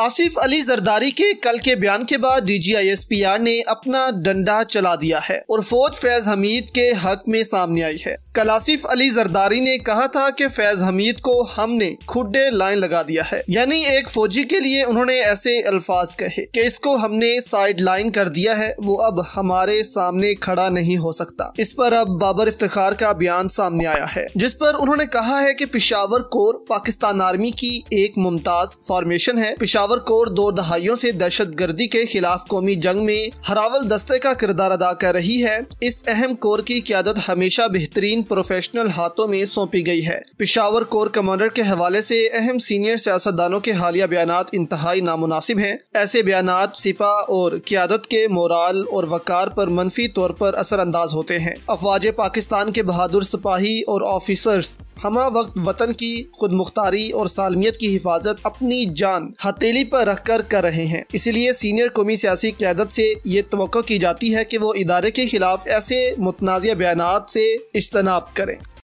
आसिफ अली जरदारी के कल के बयान के बाद डीजीआईएसपीआर ने अपना डंडा चला दिया है और फौज फैज हमीद के हक में सामने आई है कल आसिफ अली जरदारी ने कहा था कि फैज हमीद को हमने खुडे लाइन लगा दिया है यानी एक फौजी के लिए उन्होंने ऐसे अल्फाज कहे कि इसको हमने साइड लाइन कर दिया है वो अब हमारे सामने खड़ा नहीं हो सकता इस पर अब बाबर इफ्तार का बयान सामने आया है जिस पर उन्होंने कहा है की पिशावर कोर पाकिस्तान आर्मी की एक मुमताज फॉर्मेशन है पिशावर पावर कोर दो दहाइयों से दहशत गर्दी के खिलाफ कौमी जंग में हरावल दस्ते का किरदार अदा कर रही है इस अहम कोर की क्यादत हमेशा बेहतरीन प्रोफेशनल हाथों में सौंपी गई है पिशावर कोर कमांडर के हवाले से अहम सीनियर सियासतदानों के हालिया बयान इंतहाई नामनासिब हैं ऐसे बयान सिपा और क्यादत के मोराल और वकार पर मनफी तौर पर असरअंदाज होते हैं अफवाज पाकिस्तान के बहादुर सिपाही और ऑफिसर्स हमा वक्त वतन की खुद मुख्तारी और सालमियत की हिफाजत अपनी जान हथेली पर रख कर कर रहे हैं इसलिए सीनियर कौमी सियासी क्यादत से ये तो की जाती है कि वो इदारे के खिलाफ ऐसे मुतनाज़ बयान से इजतनाब करें